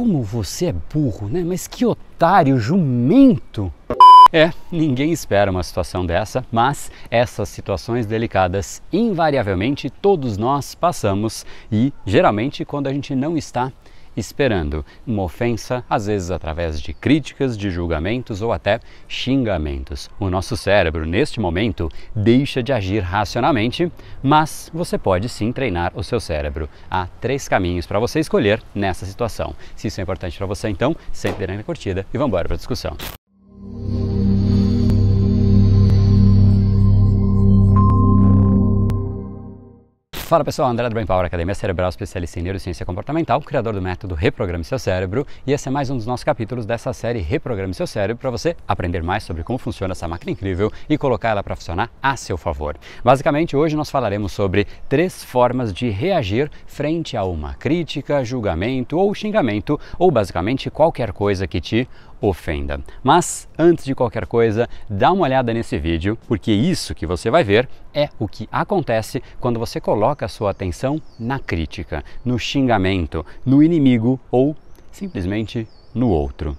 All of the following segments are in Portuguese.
como você é burro, né? Mas que otário, jumento! É, ninguém espera uma situação dessa, mas essas situações delicadas, invariavelmente, todos nós passamos e geralmente quando a gente não está esperando uma ofensa, às vezes através de críticas, de julgamentos ou até xingamentos. O nosso cérebro, neste momento, deixa de agir racionalmente, mas você pode sim treinar o seu cérebro. Há três caminhos para você escolher nessa situação. Se isso é importante para você, então, sempre dê a curtida e vamos embora para a discussão. Fala pessoal, André do Brain Power, Academia Cerebral, especialista em neurociência comportamental, criador do método Reprograme Seu Cérebro, e esse é mais um dos nossos capítulos dessa série Reprograme Seu Cérebro para você aprender mais sobre como funciona essa máquina incrível e colocar ela para funcionar a seu favor. Basicamente, hoje nós falaremos sobre três formas de reagir frente a uma crítica, julgamento ou xingamento, ou basicamente qualquer coisa que te ofenda. Mas antes de qualquer coisa, dá uma olhada nesse vídeo, porque isso que você vai ver é o que acontece quando você coloca a sua atenção na crítica, no xingamento, no inimigo ou simplesmente no outro.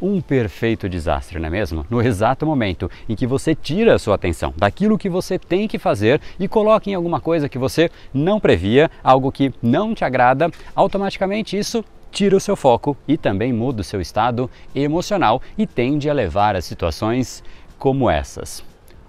Um perfeito desastre, não é mesmo? No exato momento em que você tira a sua atenção daquilo que você tem que fazer e coloca em alguma coisa que você não previa, algo que não te agrada, automaticamente isso tira o seu foco e também muda o seu estado emocional e tende a levar a situações como essas.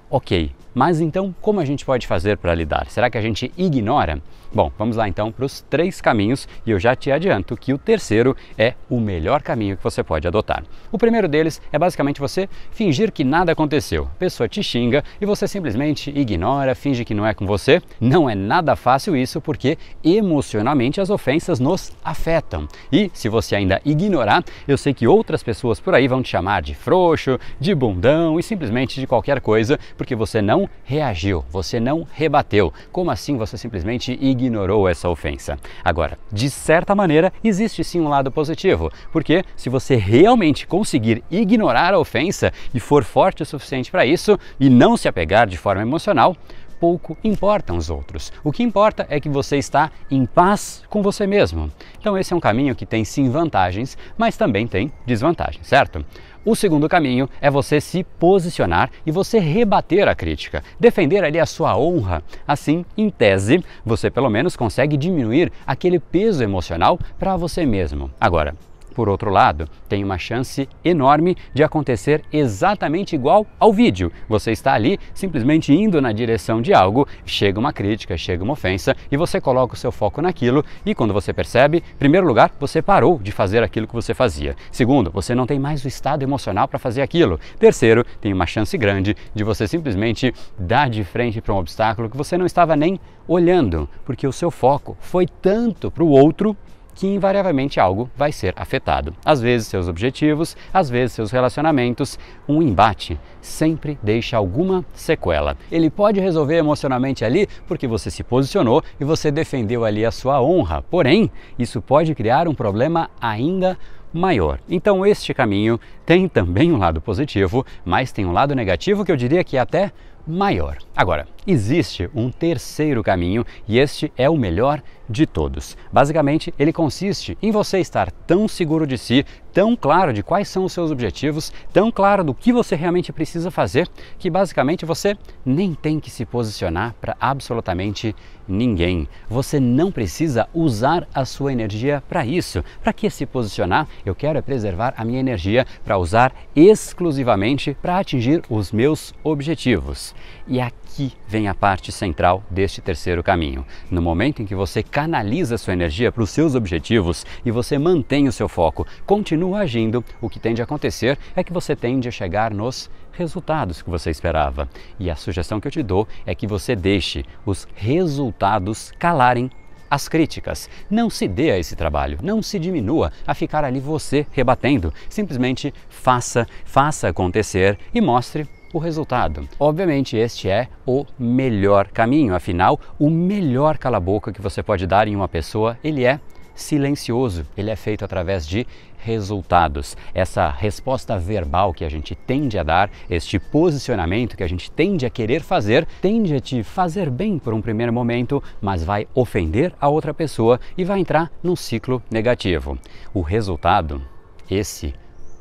Ok, mas então como a gente pode fazer para lidar? Será que a gente ignora? Bom, vamos lá então para os três caminhos e eu já te adianto que o terceiro é o melhor caminho que você pode adotar. O primeiro deles é basicamente você fingir que nada aconteceu. A pessoa te xinga e você simplesmente ignora, finge que não é com você. Não é nada fácil isso porque emocionalmente as ofensas nos afetam. E se você ainda ignorar, eu sei que outras pessoas por aí vão te chamar de frouxo, de bundão e simplesmente de qualquer coisa porque você não reagiu, você não rebateu. Como assim você simplesmente ignora? ignorou essa ofensa. Agora, de certa maneira, existe sim um lado positivo, porque se você realmente conseguir ignorar a ofensa e for forte o suficiente para isso e não se apegar de forma emocional, pouco importam os outros. O que importa é que você está em paz com você mesmo. Então, esse é um caminho que tem sim vantagens, mas também tem desvantagens, certo? O segundo caminho é você se posicionar e você rebater a crítica, defender ali a sua honra. Assim, em tese, você pelo menos consegue diminuir aquele peso emocional para você mesmo. Agora, por outro lado, tem uma chance enorme de acontecer exatamente igual ao vídeo. Você está ali simplesmente indo na direção de algo, chega uma crítica, chega uma ofensa e você coloca o seu foco naquilo e quando você percebe, em primeiro lugar, você parou de fazer aquilo que você fazia. Segundo, você não tem mais o estado emocional para fazer aquilo. Terceiro, tem uma chance grande de você simplesmente dar de frente para um obstáculo que você não estava nem olhando, porque o seu foco foi tanto para o outro que invariavelmente algo vai ser afetado. Às vezes seus objetivos, às vezes seus relacionamentos. Um embate sempre deixa alguma sequela. Ele pode resolver emocionalmente ali porque você se posicionou e você defendeu ali a sua honra. Porém, isso pode criar um problema ainda maior. Então, este caminho tem também um lado positivo, mas tem um lado negativo que eu diria que é até maior. Agora, existe um terceiro caminho e este é o melhor de todos. Basicamente, ele consiste em você estar tão seguro de si, tão claro de quais são os seus objetivos, tão claro do que você realmente precisa fazer, que basicamente você nem tem que se posicionar para absolutamente ninguém. Você não precisa usar a sua energia para isso. Para que se posicionar? Eu quero é preservar a minha energia para usar exclusivamente para atingir os meus objetivos. E aqui vem a parte central deste terceiro caminho. No momento em que você canaliza sua energia para os seus objetivos e você mantém o seu foco, continua agindo, o que tende a acontecer é que você tende a chegar nos resultados que você esperava. E a sugestão que eu te dou é que você deixe os resultados calarem as críticas. Não se dê a esse trabalho, não se diminua a ficar ali você rebatendo. Simplesmente faça, faça acontecer e mostre o resultado. Obviamente, este é o melhor caminho, afinal, o melhor cala-boca que você pode dar em uma pessoa, ele é silencioso, ele é feito através de resultados. Essa resposta verbal que a gente tende a dar, este posicionamento que a gente tende a querer fazer, tende a te fazer bem por um primeiro momento, mas vai ofender a outra pessoa e vai entrar num ciclo negativo. O resultado, esse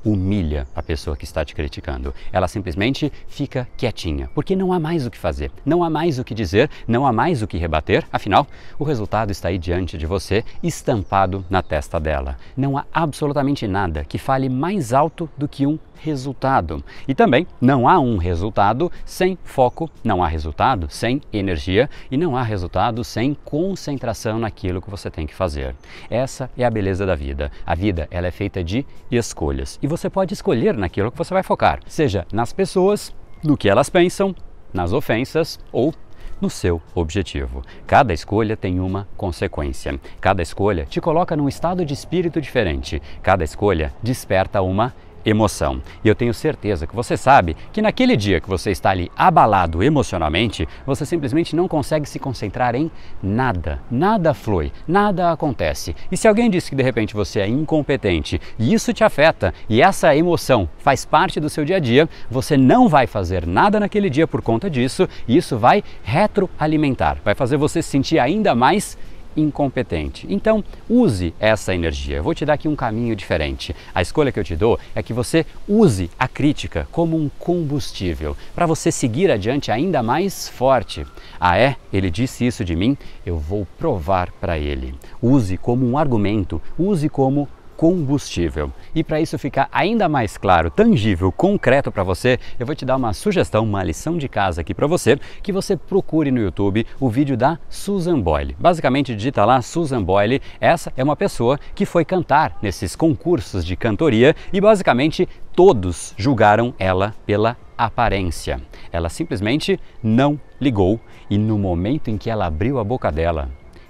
humilha a pessoa que está te criticando. Ela simplesmente fica quietinha, porque não há mais o que fazer, não há mais o que dizer, não há mais o que rebater, afinal, o resultado está aí diante de você, estampado na testa dela. Não há absolutamente nada que fale mais alto do que um resultado. E também não há um resultado sem foco, não há resultado sem energia e não há resultado sem concentração naquilo que você tem que fazer. Essa é a beleza da vida. A vida ela é feita de escolhas. E você pode escolher naquilo que você vai focar, seja nas pessoas, no que elas pensam, nas ofensas ou no seu objetivo. Cada escolha tem uma consequência. Cada escolha te coloca num estado de espírito diferente. Cada escolha desperta uma emoção. E eu tenho certeza que você sabe que naquele dia que você está ali abalado emocionalmente, você simplesmente não consegue se concentrar em nada. Nada flui, nada acontece. E se alguém diz que de repente você é incompetente e isso te afeta e essa emoção faz parte do seu dia a dia, você não vai fazer nada naquele dia por conta disso e isso vai retroalimentar, vai fazer você se sentir ainda mais incompetente. Então, use essa energia. Eu vou te dar aqui um caminho diferente. A escolha que eu te dou é que você use a crítica como um combustível para você seguir adiante ainda mais forte. Ah, é? Ele disse isso de mim? Eu vou provar para ele. Use como um argumento, use como combustível. E para isso ficar ainda mais claro, tangível, concreto para você, eu vou te dar uma sugestão, uma lição de casa aqui para você, que você procure no YouTube o vídeo da Susan Boyle. Basicamente digita lá Susan Boyle, essa é uma pessoa que foi cantar nesses concursos de cantoria e basicamente todos julgaram ela pela aparência. Ela simplesmente não ligou e no momento em que ela abriu a boca dela,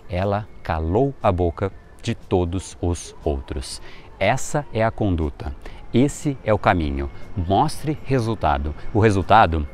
ela calou a boca de todos os outros. Essa é a conduta, esse é o caminho. Mostre resultado. O resultado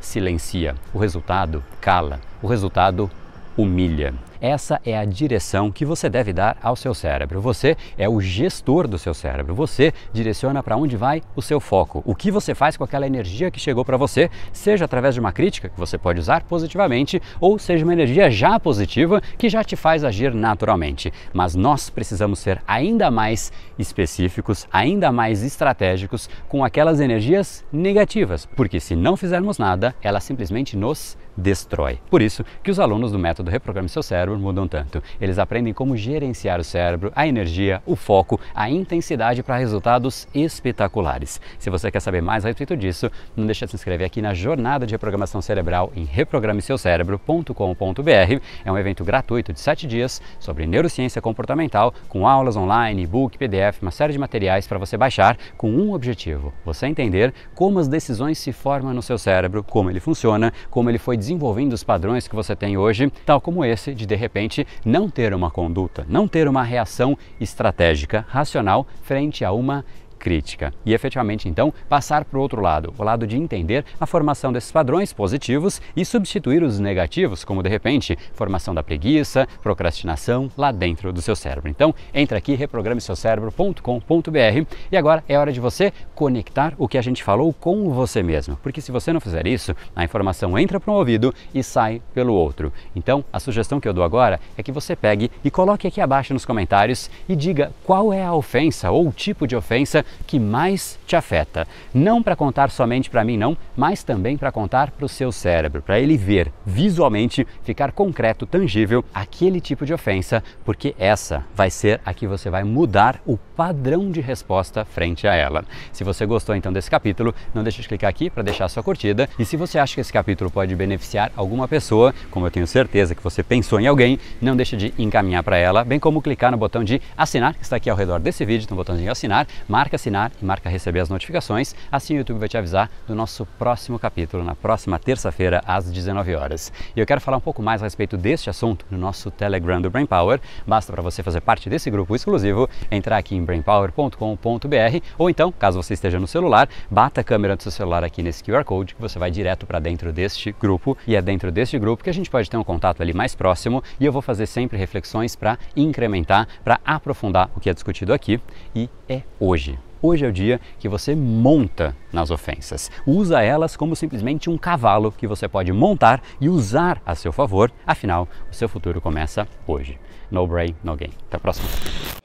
silencia, o resultado cala, o resultado humilha essa é a direção que você deve dar ao seu cérebro. Você é o gestor do seu cérebro. Você direciona para onde vai o seu foco. O que você faz com aquela energia que chegou para você, seja através de uma crítica que você pode usar positivamente ou seja uma energia já positiva que já te faz agir naturalmente. Mas nós precisamos ser ainda mais específicos, ainda mais estratégicos com aquelas energias negativas, porque se não fizermos nada, ela simplesmente nos destrói. Por isso que os alunos do método Reprograme seu cérebro cérebro mudam tanto. Eles aprendem como gerenciar o cérebro, a energia, o foco, a intensidade para resultados espetaculares. Se você quer saber mais a respeito disso, não deixe de se inscrever aqui na Jornada de Reprogramação Cerebral em reprogrameseucerebro.com.br. É um evento gratuito de 7 dias sobre neurociência comportamental, com aulas online, e-book, PDF, uma série de materiais para você baixar com um objetivo: você entender como as decisões se formam no seu cérebro, como ele funciona, como ele foi desenvolvendo os padrões que você tem hoje, tal como esse de de repente, não ter uma conduta, não ter uma reação estratégica racional frente a uma crítica e efetivamente então passar para o outro lado, o lado de entender a formação desses padrões positivos e substituir os negativos, como de repente formação da preguiça, procrastinação, lá dentro do seu cérebro. Então, entra aqui reprogrameseucérebro.com.br e agora é hora de você conectar o que a gente falou com você mesmo, porque se você não fizer isso, a informação entra para um ouvido e sai pelo outro. Então, a sugestão que eu dou agora é que você pegue e coloque aqui abaixo nos comentários e diga qual é a ofensa ou o tipo de ofensa que mais te afeta. Não para contar somente para mim, não, mas também para contar para o seu cérebro, para ele ver visualmente, ficar concreto, tangível, aquele tipo de ofensa, porque essa vai ser a que você vai mudar o padrão de resposta frente a ela. Se você gostou então desse capítulo, não deixe de clicar aqui para deixar sua curtida. E se você acha que esse capítulo pode beneficiar alguma pessoa, como eu tenho certeza que você pensou em alguém, não deixe de encaminhar para ela, bem como clicar no botão de assinar, que está aqui ao redor desse vídeo, no botão botãozinho assinar, marca assinar e marca receber as notificações, assim o YouTube vai te avisar do nosso próximo capítulo, na próxima terça-feira, às 19 horas. E eu quero falar um pouco mais a respeito deste assunto no nosso Telegram do Brain Power. Basta para você fazer parte desse grupo exclusivo, entrar aqui em brainpower.com.br ou então, caso você esteja no celular, bata a câmera do seu celular aqui nesse QR Code que você vai direto para dentro deste grupo e é dentro deste grupo que a gente pode ter um contato ali mais próximo e eu vou fazer sempre reflexões para incrementar, para aprofundar o que é discutido aqui e é hoje. Hoje é o dia que você monta nas ofensas. Usa elas como simplesmente um cavalo que você pode montar e usar a seu favor. Afinal, o seu futuro começa hoje. No brain, no game. Até a próxima.